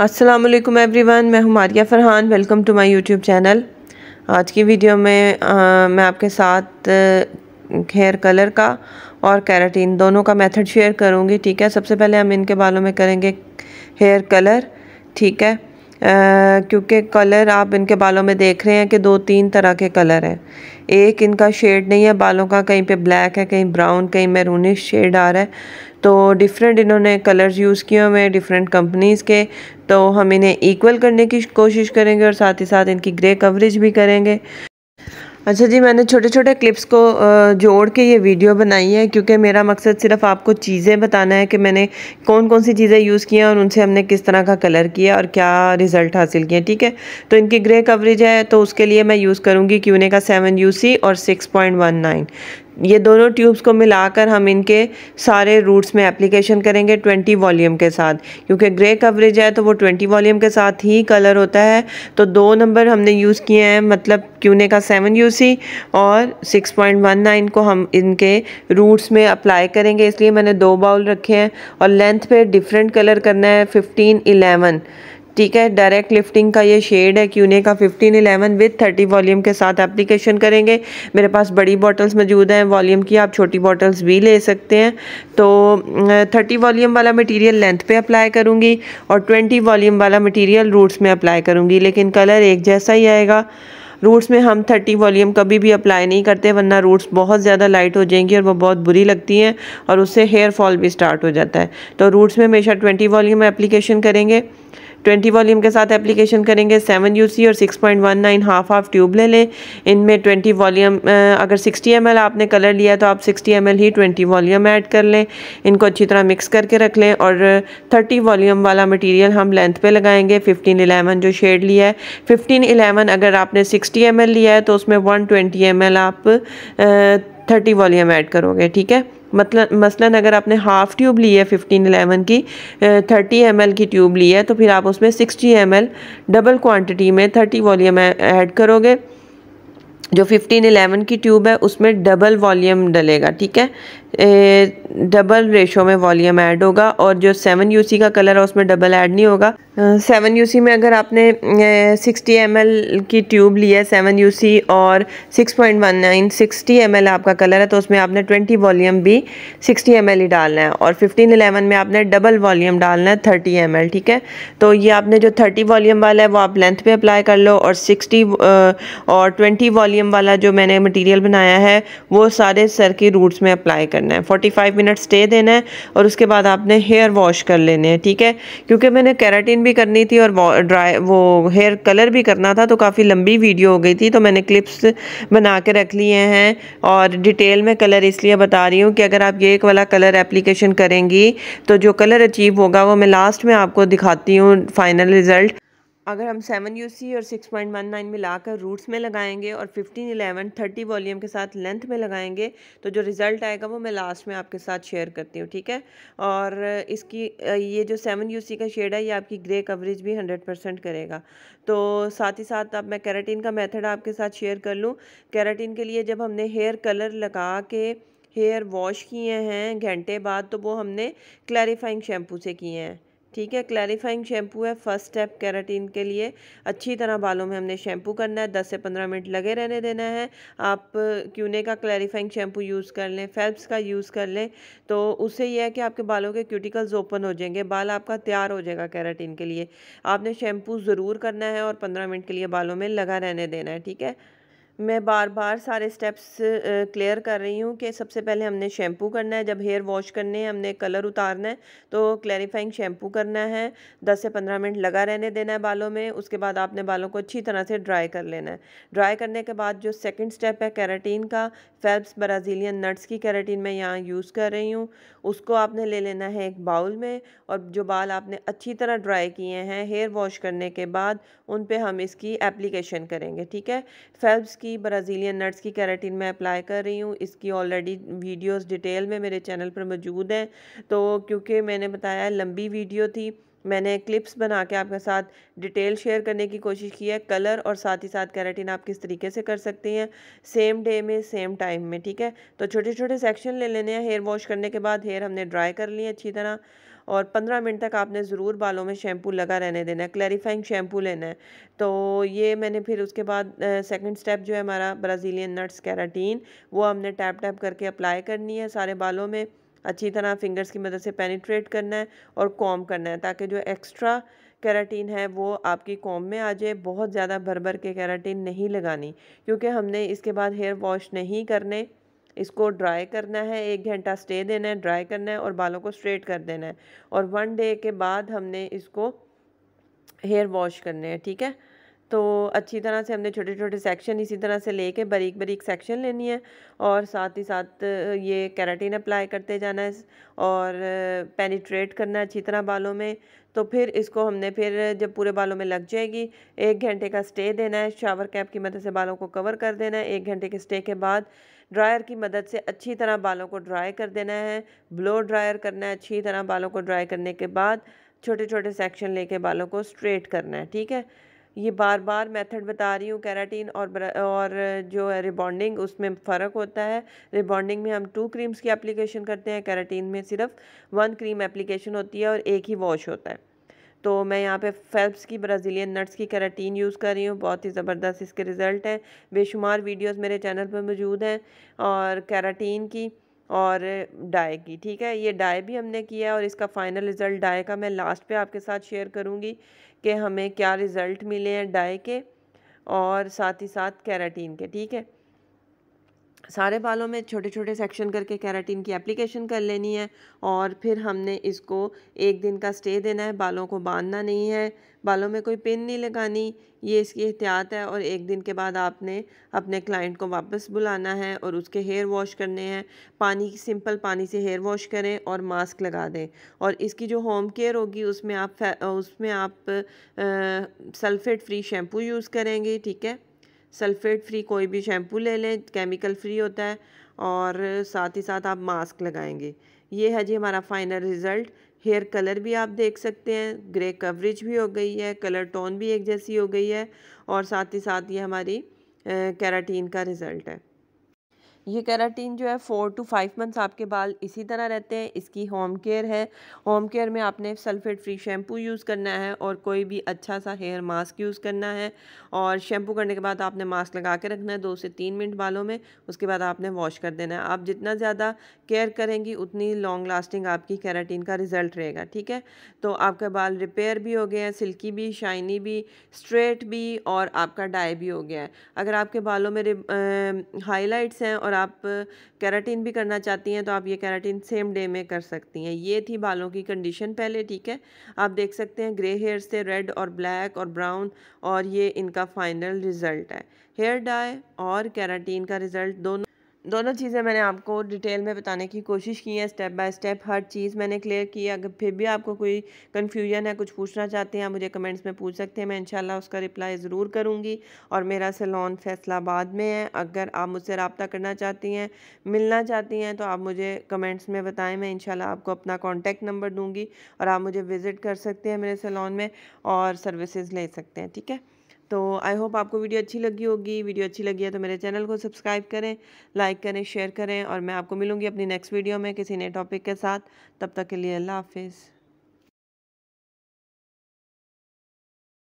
Aslam everyone मैं हमारिया Maria Farhan welcome to my YouTube channel आज की वीडियो में आ, मैं आपके साथ हेयर कलर का और कैराटीन दोनों का मेथड शेयर करूँगी ठीक है सबसे पहले हम इनके बालों में करेंगे हेयर कलर ठीक है क्योंकि कलर आप इनके बालों में देख रहे हैं कि दो तीन तरह के कलर हैं एक इनका शेड नहीं है बालों का कहीं पे ब्लैक है कहीं ब्राउन कहीं मैरूनिश शेड आ रहा है तो डिफरेंट इन्होंने कलर्स यूज़ किए हुए हैं डिफरेंट कंपनीज़ के तो हम इन्हें इक्वल करने की कोशिश करेंगे और साथ ही साथ इनकी ग्रे कवरेज भी करेंगे अच्छा जी मैंने छोटे छोटे क्लिप्स को जोड़ के ये वीडियो बनाई है क्योंकि मेरा मकसद सिर्फ आपको चीज़ें बताना है कि मैंने कौन कौन सी चीज़ें यूज़ की हैं और उनसे हमने किस तरह का कलर किया और क्या रिज़ल्ट हासिल किया ठीक है तो इनकी ग्रे कवरेज है तो उसके लिए मैं यूज़ करूँगी क्यूने का सेवन यू और सिक्स पॉइंट वन नाइन ये दोनों ट्यूब्स को मिलाकर हम इनके सारे रूट्स में एप्लीकेशन करेंगे 20 वॉल्यूम के साथ क्योंकि ग्रे कवरेज है तो वो 20 वॉल्यूम के साथ ही कलर होता है तो दो नंबर हमने यूज़ किए हैं मतलब क्यूने का यू यूसी और 6.19 को हम इनके रूट्स में अप्लाई करेंगे इसलिए मैंने दो बाउल रखे हैं और लेंथ पे डिफरेंट कलर करना है फिफ्टीन इलेवन ठीक है डायरेक्ट लिफ्टिंग का ये शेड है क्यूने का fifteen eleven with thirty volume के साथ एप्लीकेशन करेंगे मेरे पास बड़ी बॉटल्स मौजूद हैं वॉल्यूम की आप छोटी बॉटल्स भी ले सकते हैं तो 30 वॉल्यूम वाला मटेरियल लेंथ पे अप्लाई करूँगी और 20 वॉल्यूम वाला मटेरियल रूट्स में अप्लाई करूँगी लेकिन कलर एक जैसा ही आएगा रूट्स में हम थर्टी वॉल्यूम कभी भी अप्लाई नहीं करते वरना रूट्स बहुत ज़्यादा लाइट हो जाएंगी और वो बहुत बुरी लगती हैं और उससे हेयर फॉल भी स्टार्ट हो जाता है तो रूट्स में हमेशा ट्वेंटी वॉल्यूम एप्लीकेशन करेंगे 20 वॉल्यूम के साथ एप्लीकेशन करेंगे 7 यू और 6.19 हाफ हाफ ट्यूब ले लें इनमें 20 वॉल्यूम अगर 60 एम आपने कलर लिया तो आप 60 एम ही 20 वॉल्यूम ऐड कर लें इनको अच्छी तरह मिक्स करके रख लें और 30 वॉल्यूम वाला मटेरियल हम लेंथ पे लगाएंगे 15 इलेवन जो शेड लिया है फ़िफ्टीन इलेवन अगर आपने सिक्सटी एम लिया है तो उसमें वन एम आप थर्टी वॉल्यूम ऐड करोगे ठीक है मतलब मसलन अगर आपने हाफ़ ट्यूब ली है फिफ्टीन एलेवन की थर्टी एम की ट्यूब ली है तो फिर आप उसमें सिक्सटी एम डबल क्वान्टिटी में थर्टी वॉलीम ऐड करोगे जो 1511 की ट्यूब है उसमें डबल वॉल्यूम डलेगा ठीक है ए, डबल रेशो में वॉल्यूम ऐड होगा और जो 7 यूसी का कलर है उसमें डबल ऐड नहीं होगा सेवन यूसी में अगर आपने सिक्सटी एम की ट्यूब ली है सेवन यूसी और six point one nine sixty M आपका कलर है तो उसमें आपने ट्वेंटी वॉल्यूम भी सिक्सटी एम ही डालना है और फिफ्टीन एलेवन में आपने डबल वॉल्यूम डालना है थर्टी एम ठीक है तो ये आपने जो थर्टी वॉल्यूम वाला है वो आप लेंथ पे अप्लाई कर लो और सिक्सटी और ट्वेंटी वॉल्यूम वॉल्यूम वाला जो मैंने मटेरियल बनाया है वो सारे सर के रूट्स में अप्लाई करना है 45 मिनट स्टे देना है और उसके बाद आपने हेयर वॉश कर लेने हैं ठीक है क्योंकि मैंने कैराटीन भी करनी थी और ड्राई वो हेयर कलर भी करना था तो काफ़ी लंबी वीडियो हो गई थी तो मैंने क्लिप्स बना के रख लिए हैं और डिटेल में कलर इसलिए बता रही हूँ कि अगर आप ये एक वाला कलर एप्लीकेशन करेंगी तो जो कलर अचीव होगा वो मैं लास्ट में आपको दिखाती हूँ फाइनल रिज़ल्ट अगर हम सेवन यू सी और सिक्स पॉइंट वन नाइन मिलाकर रूट्स में लगाएंगे और फिफ्टीन इलेवन थर्टी वॉल्यूम के साथ लेंथ में लगाएंगे तो जो रिज़ल्ट आएगा वो मैं लास्ट में आपके साथ शेयर करती हूँ ठीक है और इसकी ये जो सेवन यू सी का शेड है ये आपकी ग्रे कवरेज भी हंड्रेड परसेंट करेगा तो साथ ही साथ अब मैं कैराटीन का मेथड आपके साथ शेयर कर लूँ कैराटीन के लिए जब हमने हेयर कलर लगा के हेयर वॉश किए हैं घंटे बाद तो वो हमने क्लैरिफाइंग शैम्पू से किए हैं ठीक है क्लैरिफाइंग शैम्पू है फर्स्ट स्टेप कैराटीन के लिए अच्छी तरह बालों में हमने शैम्पू करना है 10 से 15 मिनट लगे रहने देना है आप क्यूने का क्लैरिफाइंग शैम्पू यूज़ कर लें फेल्प्स का यूज़ कर लें तो उससे यह है कि आपके बालों के क्यूटिकल्स ओपन हो जाएंगे बाल आपका तैयार हो जाएगा कैराटीन के लिए आपने शैम्पू ज़रूर करना है और पंद्रह मिनट के लिए बालों में लगा रहने देना है ठीक है मैं बार बार सारे स्टेप्स क्लियर कर रही हूँ कि सबसे पहले हमने शैम्पू करना है जब हेयर वॉश करने हैं हमने कलर उतारना है तो क्लैरिफाइंग शैम्पू करना है 10 से 15 मिनट लगा रहने देना है बालों में उसके बाद आपने बालों को अच्छी तरह से ड्राई कर लेना है ड्राई करने के बाद जो सेकेंड स्टेप है कैराटीन का फेल्प्स ब्राज़ीलियन नट्स की कैराटीन मैं यहाँ यूज़ कर रही हूँ उसको आपने ले लेना है एक बाउल में और जो बाल आपने अच्छी तरह ड्राई किए हैं हेयर वॉश करने के बाद उन पर हम इसकी एप्लीकेशन करेंगे ठीक है फेल्प्स की ब्राज़ीलियन नट्स की कैरेटीन मैं अप्लाई कर रही हूँ इसकी ऑलरेडी वीडियोस डिटेल में मेरे चैनल पर मौजूद हैं तो क्योंकि मैंने बताया लंबी वीडियो थी मैंने क्लिप्स बना के आपके साथ डिटेल शेयर करने की कोशिश की है कलर और साथ ही साथ कैरेटीन आप किस तरीके से कर सकती हैं सेम डे में सेम टाइम में ठीक है तो छोटे छोटे सेक्शन ले लेने हैं हेयर वॉश करने के बाद हेयर हमने ड्राई कर लिए अच्छी तरह और पंद्रह मिनट तक आपने ज़रूर बालों में शैम्पू लगा रहने देना है क्लैरिफाइंग शैम्पू लेना है तो ये मैंने फिर उसके बाद सेकंड स्टेप जो है हमारा ब्राज़ीलियन नट्स कैराटीन वो हमने टैप टैप करके अप्लाई करनी है सारे बालों में अच्छी तरह फिंगर्स की मदद से पेनिट्रेट करना है और कॉम करना है ताकि जो एक्स्ट्रा कैराटीन है वो आपकी कॉम में आ जाए बहुत ज़्यादा भर भर के कैराटीन नहीं लगानी क्योंकि हमने इसके बाद हेयर वॉश नहीं करने इसको ड्राई करना है एक घंटा स्टे देना है ड्राई करना है और बालों को स्ट्रेट कर देना है और वन डे के बाद हमने इसको हेयर वॉश करने हैं ठीक है तो अच्छी तरह से हमने छोटे छोटे सेक्शन इसी तरह से लेके बारीक बारीक सेक्शन लेनी है और साथ ही साथ ये कैराटीन अप्लाई करते जाना है और पेनिट्रेट करना है अच्छी तरह बालों में तो फिर इसको हमने फिर जब पूरे बालों में लग जाएगी एक घंटे का स्टे देना है शावर कैप की मदद से बालों को कवर कर देना है एक घंटे के स्टे के बाद ड्रायर की मदद से अच्छी तरह बालों को ड्राई कर देना है ब्लो ड्रायर करना है अच्छी तरह बालों को ड्राई करने के बाद छोटे छोटे सेक्शन लेके बालों को स्ट्रेट करना है ठीक है ये बार बार मेथड बता रही हूँ कैराटीन और और जो है रिबॉन्डिंग उसमें फ़र्क होता है रिबॉन्डिंग में हम टू क्रीम्स की एप्लीकेशन करते हैं कैराटीन में सिर्फ वन क्रीम एप्लीकेशन होती है और एक ही वॉश होता है तो मैं यहाँ पे फेल्प्स की ब्राज़ीलियन नट्स की कैराटीन यूज़ कर रही हूँ बहुत ही ज़बरदस्त इसके रिज़ल्ट हैं बेशुमार वीडियोस मेरे चैनल पर मौजूद हैं और कैराटीन की और डाई की ठीक है ये डाई भी हमने किया है और इसका फ़ाइनल रिज़ल्ट डाई का मैं लास्ट पर आपके साथ शेयर करूँगी कि हमें क्या रिज़ल्ट मिले हैं डाई के और साथ ही साथ कैराटीन के ठीक है सारे बालों में छोटे छोटे सेक्शन करके कैराटीन की एप्लीकेशन कर लेनी है और फिर हमने इसको एक दिन का स्टे देना है बालों को बांधना नहीं है बालों में कोई पिन नहीं लगानी ये इसकी एहतियात है और एक दिन के बाद आपने अपने क्लाइंट को वापस बुलाना है और उसके हेयर वॉश करने हैं पानी सिंपल पानी से हेयर वॉश करें और मास्क लगा दें और इसकी जो होम केयर होगी उसमें आप उसमें आप सल्फ़ेट फ्री शैम्पू यूज़ करेंगे ठीक है सल्फ़ेट फ्री कोई भी शैम्पू ले लें केमिकल फ्री होता है और साथ ही साथ आप मास्क लगाएंगे ये है जी हमारा फाइनल रिज़ल्ट हेयर कलर भी आप देख सकते हैं ग्रे कवरेज भी हो गई है कलर टोन भी एक जैसी हो गई है और साथ ही साथ ये हमारी कैराटीन का रिज़ल्ट है ये कैराटीन जो है फ़ोर टू फाइव मंथ्स आपके बाल इसी तरह रहते हैं इसकी होम केयर है होम केयर में आपने सल्फेट फ्री शैम्पू यूज़ करना है और कोई भी अच्छा सा हेयर मास्क यूज़ करना है और शैम्पू करने के बाद आपने मास्क लगा के रखना है दो से तीन मिनट बालों में उसके बाद आपने वॉश कर देना है आप जितना ज़्यादा केयर करेंगी उतनी लॉन्ग लास्टिंग आपकी कैराटीन का रिज़ल्ट रहेगा ठीक है तो आपका बाल रिपेयर भी हो गए हैं सिल्की भी शाइनी भी स्ट्रेट भी और आपका डाई भी हो गया है अगर आपके बालों में हाईलाइट्स हैं और और आप कैराटीन भी करना चाहती हैं तो आप ये कैराटीन सेम डे में कर सकती हैं ये थी बालों की कंडीशन पहले ठीक है आप देख सकते हैं ग्रे हेयर से रेड और ब्लैक और ब्राउन और ये इनका फाइनल रिज़ल्ट है हेयर डाई और कैराटीन का रिज़ल्ट दोनों दोनों चीज़ें मैंने आपको डिटेल में बताने की कोशिश की है स्टेप बाय स्टेप हर चीज़ मैंने क्लियर की अगर फिर भी आपको कोई कन्फ्यूजन है कुछ पूछना चाहते हैं आप मुझे कमेंट्स में पूछ सकते हैं मैं इंशाल्लाह उसका रिप्लाई ज़रूर करूँगी और मेरा सैलॉन फैसलाबाद में है अगर आप मुझसे रबता करना चाहती हैं मिलना चाहती हैं तो आप मुझे कमेंट्स में बताएँ मैं इनशाला आपको अपना कॉन्टैक्ट नंबर दूँगी और आप मुझे विज़िट कर सकते हैं मेरे सैलॉन में और सर्विसज़ ले सकते हैं ठीक है तो आई होप आपको वीडियो अच्छी लगी होगी वीडियो अच्छी लगी है तो मेरे चैनल को सब्सक्राइब करें लाइक करें शेयर करें और मैं आपको मिलूँगी अपनी नेक्स्ट वीडियो में किसी नए टॉपिक के साथ तब तक के लिए अल्लाह हाफिज़